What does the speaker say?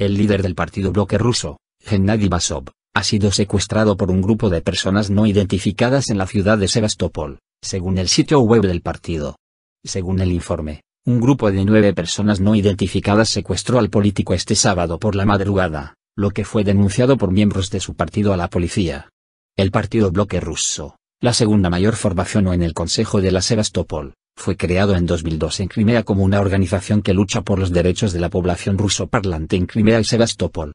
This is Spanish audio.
El líder del partido bloque ruso, Gennady Basov, ha sido secuestrado por un grupo de personas no identificadas en la ciudad de Sebastopol, según el sitio web del partido. Según el informe, un grupo de nueve personas no identificadas secuestró al político este sábado por la madrugada, lo que fue denunciado por miembros de su partido a la policía. El partido bloque ruso, la segunda mayor formación o en el Consejo de la Sebastopol, fue creado en 2002 en Crimea como una organización que lucha por los derechos de la población ruso parlante en Crimea y Sebastopol.